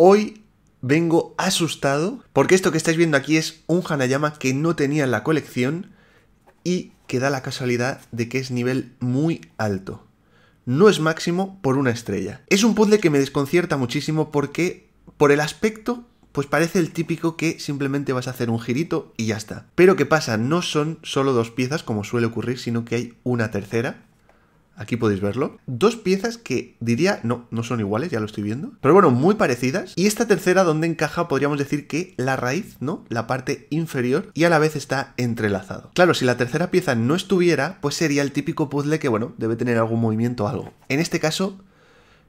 Hoy vengo asustado porque esto que estáis viendo aquí es un Hanayama que no tenía en la colección y que da la casualidad de que es nivel muy alto. No es máximo por una estrella. Es un puzzle que me desconcierta muchísimo porque por el aspecto pues parece el típico que simplemente vas a hacer un girito y ya está. Pero ¿qué pasa? No son solo dos piezas como suele ocurrir, sino que hay una tercera Aquí podéis verlo. Dos piezas que diría, no, no son iguales, ya lo estoy viendo. Pero bueno, muy parecidas. Y esta tercera donde encaja podríamos decir que la raíz, ¿no? La parte inferior y a la vez está entrelazado. Claro, si la tercera pieza no estuviera, pues sería el típico puzzle que, bueno, debe tener algún movimiento o algo. En este caso,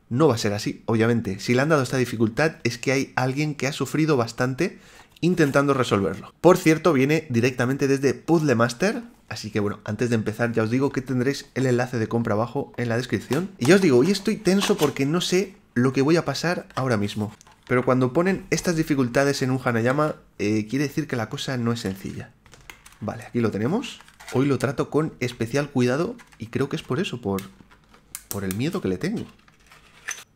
no va a ser así, obviamente. Si le han dado esta dificultad es que hay alguien que ha sufrido bastante intentando resolverlo. Por cierto, viene directamente desde Puzzle Master, Así que bueno, antes de empezar ya os digo que tendréis el enlace de compra abajo en la descripción. Y ya os digo, hoy estoy tenso porque no sé lo que voy a pasar ahora mismo. Pero cuando ponen estas dificultades en un Hanayama, eh, quiere decir que la cosa no es sencilla. Vale, aquí lo tenemos. Hoy lo trato con especial cuidado y creo que es por eso, por, por el miedo que le tengo.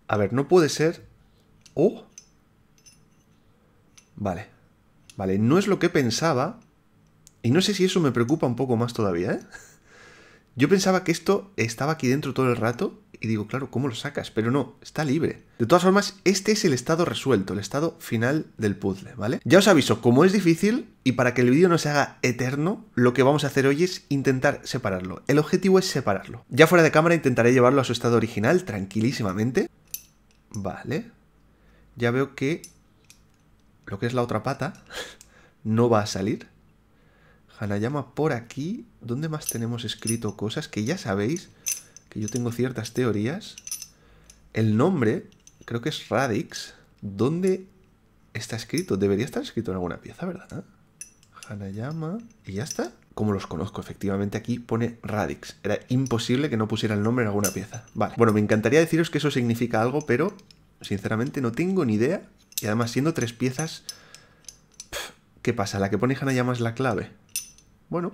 A ver, no puede ser... ¡Oh! Vale. Vale, no es lo que pensaba, y no sé si eso me preocupa un poco más todavía, ¿eh? Yo pensaba que esto estaba aquí dentro todo el rato y digo, claro, ¿cómo lo sacas? Pero no, está libre. De todas formas, este es el estado resuelto, el estado final del puzzle, ¿vale? Ya os aviso, como es difícil y para que el vídeo no se haga eterno, lo que vamos a hacer hoy es intentar separarlo. El objetivo es separarlo. Ya fuera de cámara intentaré llevarlo a su estado original tranquilísimamente. Vale. Ya veo que lo que es la otra pata no va a salir. Hanayama por aquí. ¿Dónde más tenemos escrito cosas? Que ya sabéis que yo tengo ciertas teorías. El nombre, creo que es Radix. ¿Dónde está escrito? Debería estar escrito en alguna pieza, ¿verdad? Hanayama. Y ya está. Como los conozco, efectivamente aquí pone Radix. Era imposible que no pusiera el nombre en alguna pieza. Vale. Bueno, me encantaría deciros que eso significa algo, pero sinceramente no tengo ni idea. Y además siendo tres piezas... ¿Qué pasa? La que pone Hanayama es la clave. Bueno,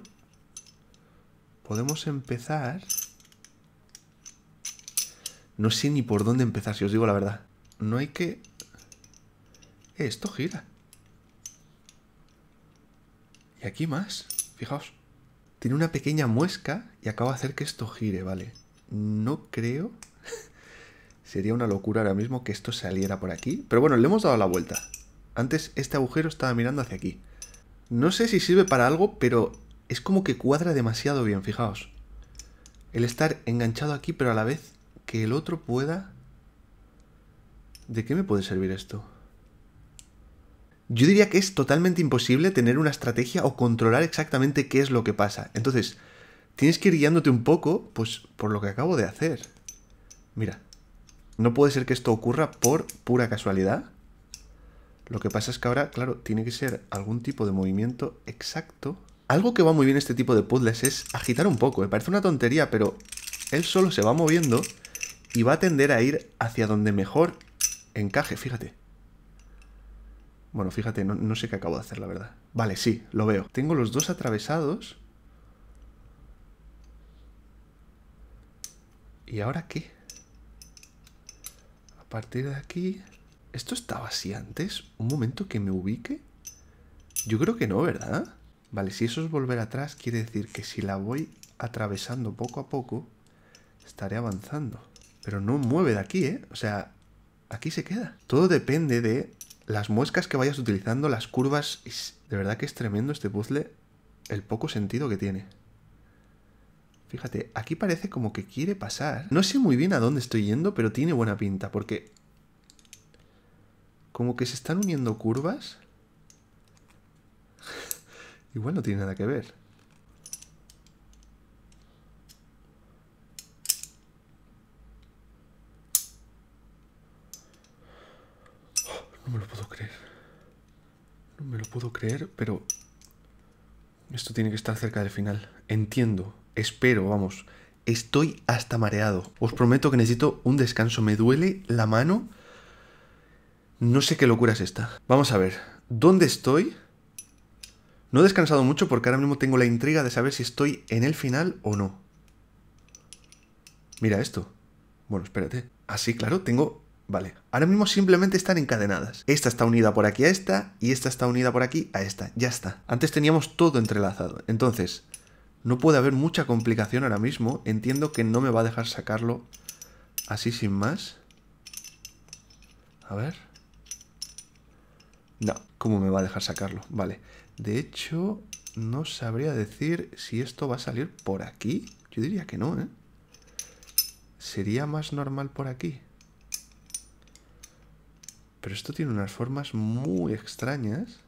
podemos empezar... No sé ni por dónde empezar, si os digo la verdad. No hay que... Eh, esto gira. Y aquí más, fijaos. Tiene una pequeña muesca y acabo de hacer que esto gire, vale. No creo... Sería una locura ahora mismo que esto saliera por aquí. Pero bueno, le hemos dado la vuelta. Antes este agujero estaba mirando hacia aquí. No sé si sirve para algo, pero es como que cuadra demasiado bien, fijaos. El estar enganchado aquí, pero a la vez que el otro pueda... ¿De qué me puede servir esto? Yo diría que es totalmente imposible tener una estrategia o controlar exactamente qué es lo que pasa. Entonces, tienes que ir guiándote un poco, pues, por lo que acabo de hacer. Mira, no puede ser que esto ocurra por pura casualidad. Lo que pasa es que ahora, claro, tiene que ser algún tipo de movimiento exacto algo que va muy bien este tipo de puzzles es agitar un poco. Me parece una tontería, pero él solo se va moviendo y va a tender a ir hacia donde mejor encaje, fíjate. Bueno, fíjate, no, no, sé qué acabo de hacer, la verdad. Vale, sí, lo veo. Tengo los dos atravesados. ¿Y ahora qué? A partir de aquí... ¿Esto estaba así antes? ¿Un momento que me ubique? Yo creo que no, ¿verdad? Vale, si eso es volver atrás, quiere decir que si la voy atravesando poco a poco, estaré avanzando. Pero no mueve de aquí, ¿eh? O sea, aquí se queda. Todo depende de las muescas que vayas utilizando, las curvas. De verdad que es tremendo este puzzle, el poco sentido que tiene. Fíjate, aquí parece como que quiere pasar. No sé muy bien a dónde estoy yendo, pero tiene buena pinta, porque... Como que se están uniendo curvas Igual no tiene nada que ver. No me lo puedo creer. No me lo puedo creer, pero... Esto tiene que estar cerca del final. Entiendo. Espero, vamos. Estoy hasta mareado. Os prometo que necesito un descanso. Me duele la mano. No sé qué locura es esta. Vamos a ver. ¿Dónde estoy? No he descansado mucho porque ahora mismo tengo la intriga de saber si estoy en el final o no. Mira esto. Bueno, espérate. Así, ah, claro, tengo... Vale. Ahora mismo simplemente están encadenadas. Esta está unida por aquí a esta y esta está unida por aquí a esta. Ya está. Antes teníamos todo entrelazado. Entonces, no puede haber mucha complicación ahora mismo. Entiendo que no me va a dejar sacarlo así sin más. A ver. No, ¿cómo me va a dejar sacarlo? Vale. De hecho, no sabría decir si esto va a salir por aquí. Yo diría que no, ¿eh? Sería más normal por aquí. Pero esto tiene unas formas muy extrañas.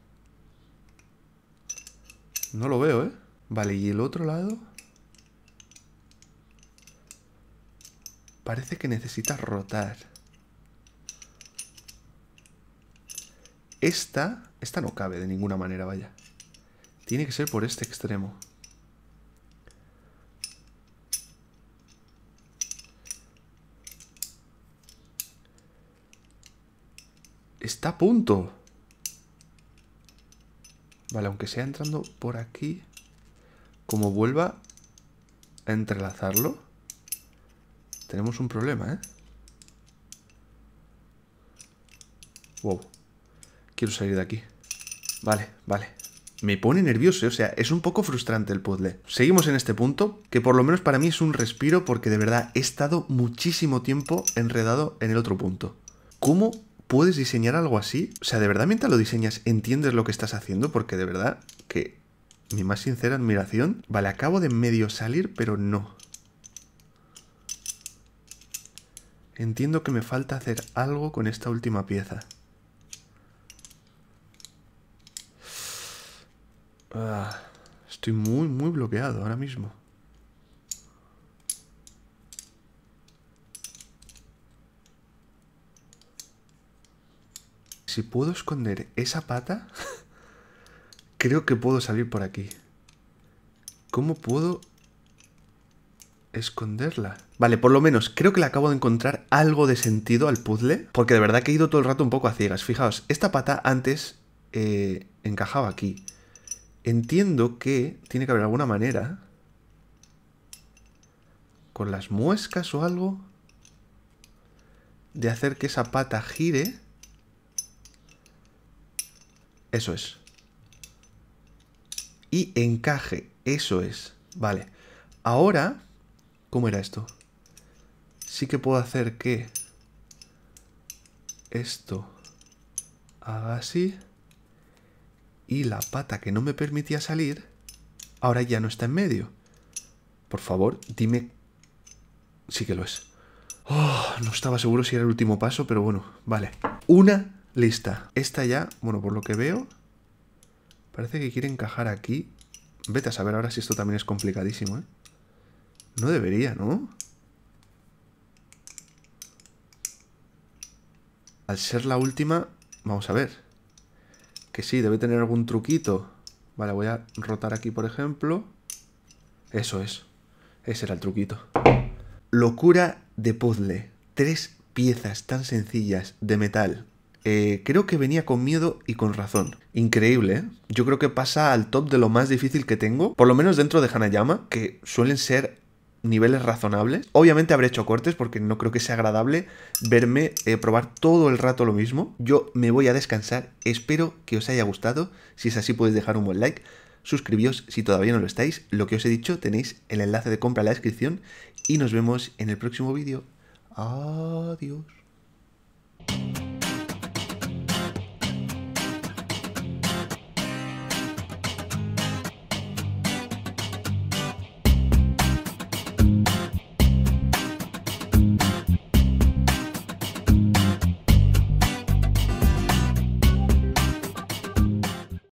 No lo veo, ¿eh? Vale, ¿y el otro lado? Parece que necesita rotar. Esta esta no cabe de ninguna manera, vaya. Tiene que ser por este extremo. Está a punto. Vale, aunque sea entrando por aquí. Como vuelva a entrelazarlo. Tenemos un problema, ¿eh? Wow. Quiero salir de aquí. Vale, vale. Me pone nervioso, eh, o sea, es un poco frustrante el puzzle. Seguimos en este punto, que por lo menos para mí es un respiro porque de verdad he estado muchísimo tiempo enredado en el otro punto. ¿Cómo puedes diseñar algo así? O sea, de verdad mientras lo diseñas entiendes lo que estás haciendo porque de verdad que mi más sincera admiración. Vale, acabo de medio salir, pero no. Entiendo que me falta hacer algo con esta última pieza. Ah, estoy muy, muy bloqueado ahora mismo. Si puedo esconder esa pata, creo que puedo salir por aquí. ¿Cómo puedo esconderla. Vale, por lo menos creo que le acabo de encontrar algo de sentido al puzzle, porque de verdad que he ido todo el rato un poco a ciegas. Fijaos, esta pata antes eh, encajaba aquí entiendo que tiene que haber alguna manera con las muescas o algo de hacer que esa pata gire. Eso es. Y encaje. Eso es. Vale. Ahora, ¿cómo era esto? Sí que puedo hacer que esto haga así y la pata que no me permitía salir ahora ya no está en medio. Por favor, dime... Sí que lo es. Oh, no estaba seguro si era el último paso, pero bueno, vale. Una lista. Esta ya, bueno, por lo que veo, parece que quiere encajar aquí. Vete a saber ahora si esto también es complicadísimo, ¿eh? No debería, ¿no? Al ser la última, vamos a ver. Que sí, debe tener algún truquito. Vale, voy a rotar aquí, por ejemplo. Eso es. Ese era el truquito. Locura de puzzle. Tres piezas tan sencillas de metal. Eh, creo que venía con miedo y con razón. Increíble, ¿eh? Yo creo que pasa al top de lo más difícil que tengo, por lo menos dentro de Hanayama, que suelen ser niveles razonables. Obviamente habré hecho cortes porque no creo que sea agradable verme eh, probar todo el rato lo mismo. Yo me voy a descansar, espero que os haya gustado. Si es así podéis dejar un buen like, suscribíos si todavía no lo estáis. Lo que os he dicho tenéis el enlace de compra en la descripción y nos vemos en el próximo vídeo. Adiós.